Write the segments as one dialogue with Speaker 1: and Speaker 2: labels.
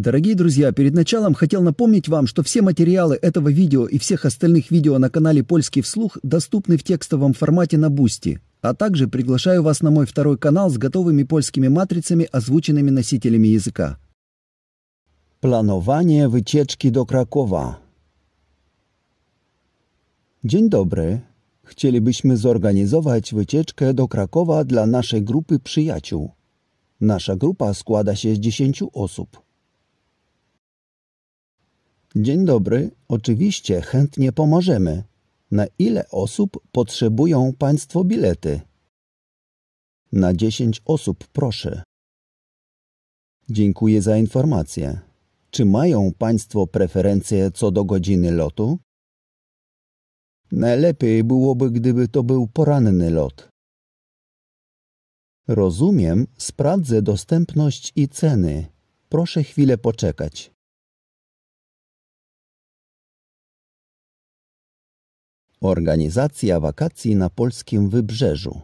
Speaker 1: Дорогие друзья, перед началом хотел напомнить вам, что все материалы этого видео и всех остальных видео на канале «Польский вслух» доступны в текстовом формате на Бусти. А также приглашаю вас на мой второй канал с готовыми польскими матрицами, озвученными носителями языка. Planowanie wycieczki do Krakowa. Dzień dobry. Chcielibyśmy zorganizować wycieczkę do Krakowa dla naszej grupy przyjaciół. Nasza grupa składa się z 10 osób. Dzień dobry, oczywiście chętnie pomożemy. Na ile osób potrzebują Państwo bilety? Na 10 osób proszę. Dziękuję za informację. Czy mają Państwo preferencje co do godziny lotu? Najlepiej byłoby, gdyby to był poranny lot.
Speaker 2: Rozumiem, sprawdzę dostępność i ceny. Proszę chwilę poczekać. Organizacja wakacji na polskim wybrzeżu.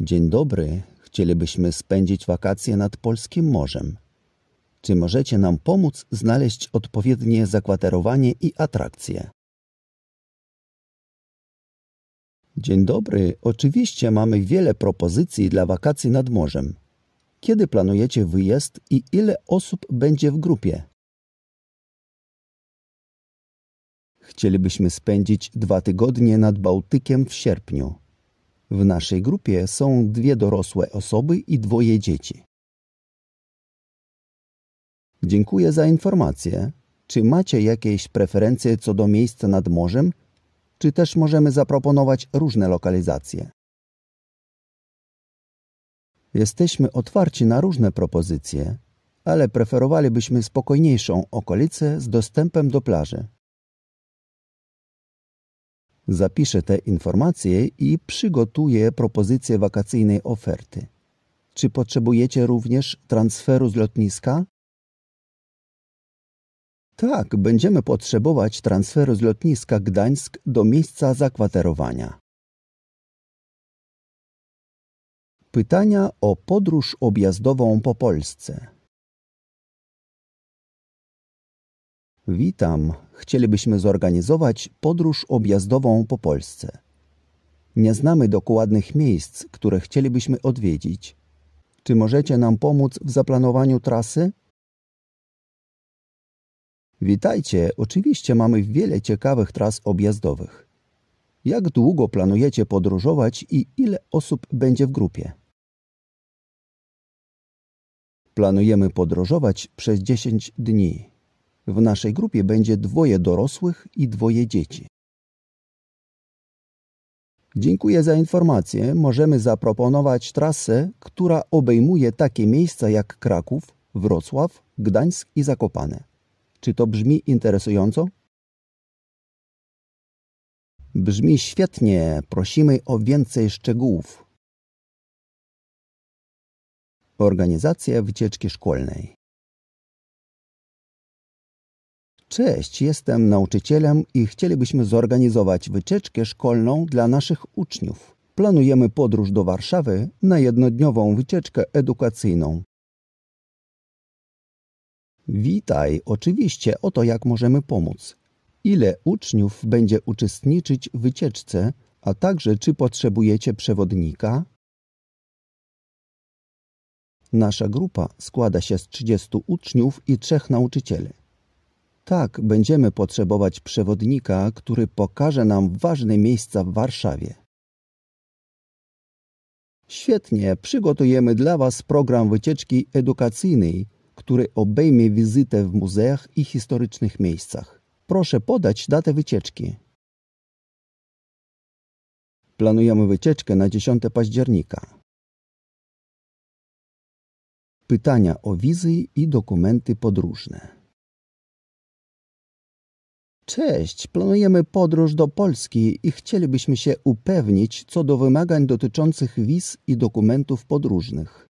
Speaker 2: Dzień dobry. Chcielibyśmy spędzić
Speaker 1: wakacje nad polskim morzem. Czy możecie nam pomóc znaleźć odpowiednie zakwaterowanie i atrakcje? Dzień dobry. Oczywiście mamy wiele propozycji dla wakacji nad morzem. Kiedy planujecie wyjazd i ile osób będzie w grupie? Chcielibyśmy spędzić dwa tygodnie nad Bałtykiem w sierpniu. W naszej grupie są dwie dorosłe osoby i dwoje dzieci. Dziękuję za informację. Czy macie jakieś preferencje co do miejsca nad morzem? Czy też możemy zaproponować różne lokalizacje? Jesteśmy otwarci na różne propozycje, ale preferowalibyśmy spokojniejszą okolicę z dostępem do plaży. Zapiszę te informacje i przygotuję propozycję wakacyjnej oferty. Czy potrzebujecie również transferu z lotniska? Tak, będziemy potrzebować transferu z lotniska Gdańsk do miejsca zakwaterowania.
Speaker 2: Pytania o podróż objazdową po Polsce.
Speaker 1: Witam. Chcielibyśmy zorganizować podróż objazdową po Polsce. Nie znamy dokładnych miejsc, które chcielibyśmy odwiedzić. Czy możecie nam pomóc w zaplanowaniu trasy? Witajcie, oczywiście mamy wiele ciekawych tras objazdowych. Jak długo planujecie podróżować i ile osób będzie w grupie? Planujemy podróżować przez 10 dni. W naszej grupie będzie dwoje dorosłych i dwoje dzieci. Dziękuję za informację. Możemy zaproponować trasę, która obejmuje takie miejsca jak Kraków, Wrocław, Gdańsk i Zakopane. Czy to brzmi
Speaker 2: interesująco? Brzmi świetnie. Prosimy o więcej szczegółów. Organizacja wycieczki szkolnej.
Speaker 1: Cześć, jestem nauczycielem i chcielibyśmy zorganizować wycieczkę szkolną dla naszych uczniów. Planujemy podróż do Warszawy na jednodniową wycieczkę edukacyjną. Witaj, oczywiście o to jak możemy pomóc. Ile uczniów będzie uczestniczyć w wycieczce, a także czy potrzebujecie przewodnika? Nasza grupa składa się z 30 uczniów i trzech nauczycieli. Tak, będziemy potrzebować przewodnika, który pokaże nam ważne miejsca w Warszawie. Świetnie, przygotujemy dla Was program wycieczki edukacyjnej, który obejmie wizytę w muzeach i historycznych
Speaker 2: miejscach. Proszę podać datę wycieczki. Planujemy wycieczkę na 10 października. Pytania o wizy i dokumenty podróżne.
Speaker 1: Cześć, planujemy podróż do Polski i chcielibyśmy się upewnić co do wymagań dotyczących wiz i dokumentów podróżnych.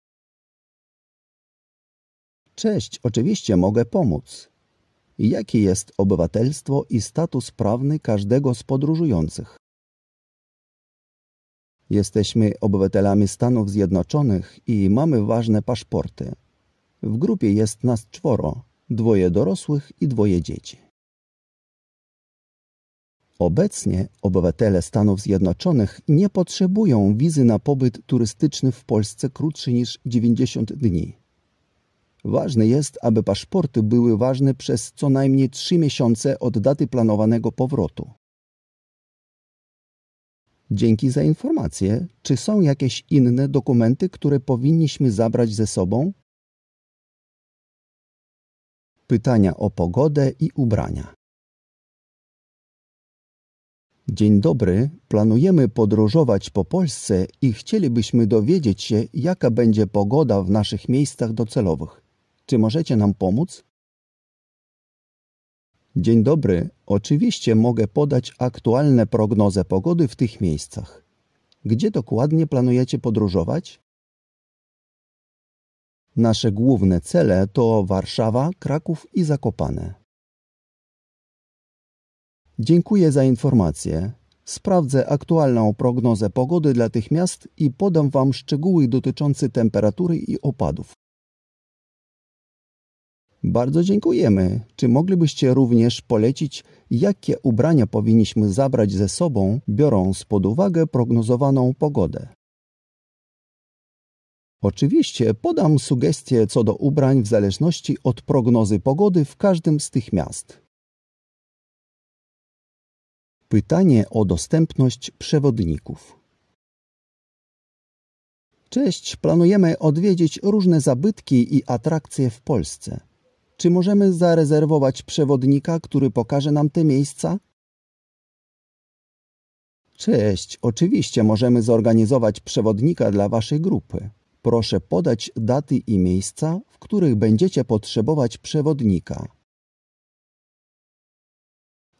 Speaker 1: Cześć, oczywiście mogę pomóc. Jakie jest obywatelstwo i status prawny każdego z podróżujących? Jesteśmy obywatelami Stanów Zjednoczonych i mamy ważne paszporty. W grupie jest nas czworo, dwoje dorosłych i dwoje dzieci. Obecnie obywatele Stanów Zjednoczonych nie potrzebują wizy na pobyt turystyczny w Polsce krótszy niż 90 dni. Ważne jest, aby paszporty były ważne przez co najmniej 3 miesiące od daty planowanego powrotu. Dzięki za informację. Czy są jakieś inne dokumenty, które powinniśmy zabrać
Speaker 2: ze sobą? Pytania o pogodę i ubrania. Dzień dobry. Planujemy
Speaker 1: podróżować po Polsce i chcielibyśmy dowiedzieć się, jaka będzie pogoda w naszych miejscach docelowych. Czy możecie nam pomóc? Dzień dobry. Oczywiście mogę podać aktualne prognozy pogody w tych miejscach. Gdzie dokładnie planujecie podróżować? Nasze główne cele to Warszawa, Kraków i Zakopane. Dziękuję za informacje. Sprawdzę aktualną prognozę pogody dla tych miast i podam Wam szczegóły dotyczące temperatury i opadów. Bardzo dziękujemy. Czy moglibyście również polecić, jakie ubrania powinniśmy zabrać ze sobą, biorąc pod uwagę prognozowaną pogodę? Oczywiście podam sugestie co do ubrań w zależności od prognozy pogody w każdym z tych miast.
Speaker 2: Pytanie o dostępność przewodników. Cześć, planujemy odwiedzić
Speaker 1: różne zabytki i atrakcje w Polsce. Czy możemy zarezerwować przewodnika, który pokaże nam te miejsca? Cześć, oczywiście możemy zorganizować przewodnika dla Waszej grupy. Proszę podać daty i miejsca, w których będziecie potrzebować przewodnika.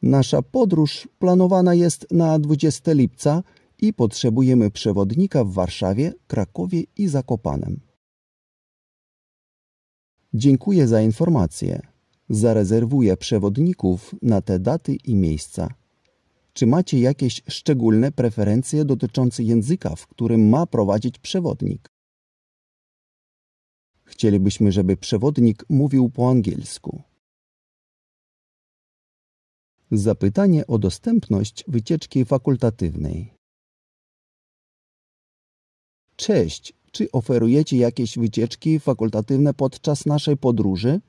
Speaker 1: Nasza podróż planowana jest na 20 lipca i potrzebujemy przewodnika w Warszawie, Krakowie i Zakopanem. Dziękuję za informacje. Zarezerwuję przewodników na te daty i miejsca. Czy macie jakieś szczególne preferencje dotyczące języka, w którym ma prowadzić przewodnik? Chcielibyśmy, żeby przewodnik mówił po angielsku.
Speaker 2: Zapytanie o dostępność wycieczki fakultatywnej. Cześć, czy oferujecie jakieś wycieczki fakultatywne podczas naszej podróży?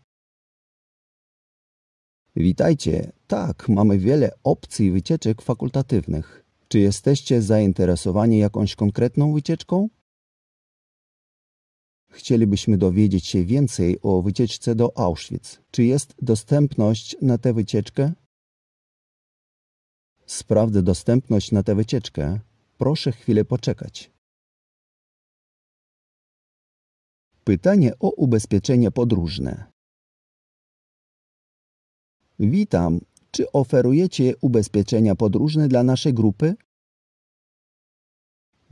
Speaker 1: Witajcie, tak, mamy wiele opcji wycieczek fakultatywnych. Czy jesteście zainteresowani jakąś konkretną wycieczką? Chcielibyśmy dowiedzieć się więcej o wycieczce do Auschwitz. Czy jest dostępność na tę
Speaker 2: wycieczkę? Sprawdzę dostępność na tę wycieczkę. Proszę chwilę poczekać. Pytanie o ubezpieczenie podróżne.
Speaker 1: Witam. Czy oferujecie ubezpieczenia podróżne dla naszej grupy?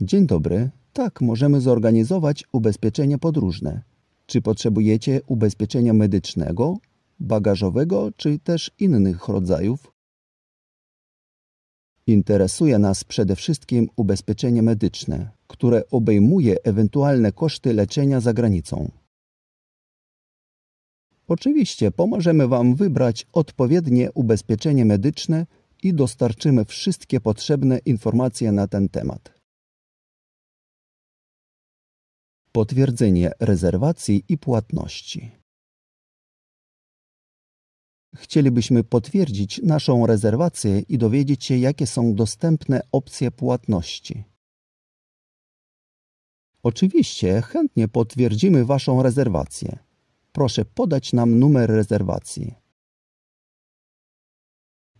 Speaker 1: Dzień dobry. Tak, możemy zorganizować ubezpieczenia podróżne. Czy potrzebujecie ubezpieczenia medycznego, bagażowego czy też innych rodzajów? Interesuje nas przede wszystkim ubezpieczenie medyczne, które obejmuje ewentualne koszty leczenia za granicą. Oczywiście pomożemy Wam wybrać odpowiednie ubezpieczenie medyczne i dostarczymy wszystkie potrzebne informacje na ten
Speaker 2: temat. Potwierdzenie rezerwacji i płatności. Chcielibyśmy
Speaker 1: potwierdzić naszą rezerwację i dowiedzieć się, jakie są dostępne opcje płatności. Oczywiście chętnie potwierdzimy Waszą rezerwację. Proszę podać nam numer rezerwacji.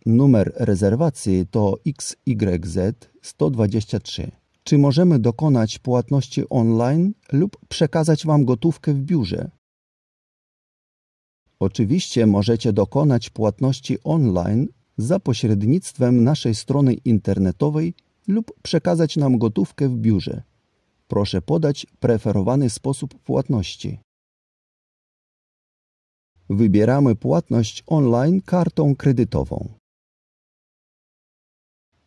Speaker 1: Numer rezerwacji to XYZ 123. Czy możemy dokonać płatności online lub przekazać Wam gotówkę w biurze? Oczywiście możecie dokonać płatności online za pośrednictwem naszej strony internetowej lub przekazać nam gotówkę w biurze. Proszę podać preferowany sposób płatności.
Speaker 2: Wybieramy płatność online kartą kredytową.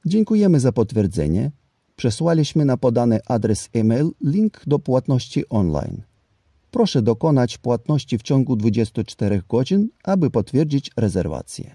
Speaker 2: Dziękujemy za potwierdzenie.
Speaker 1: Przesłaliśmy na podany adres e-mail link do płatności online.
Speaker 2: Proszę dokonać płatności w ciągu 24 godzin, aby potwierdzić rezerwację.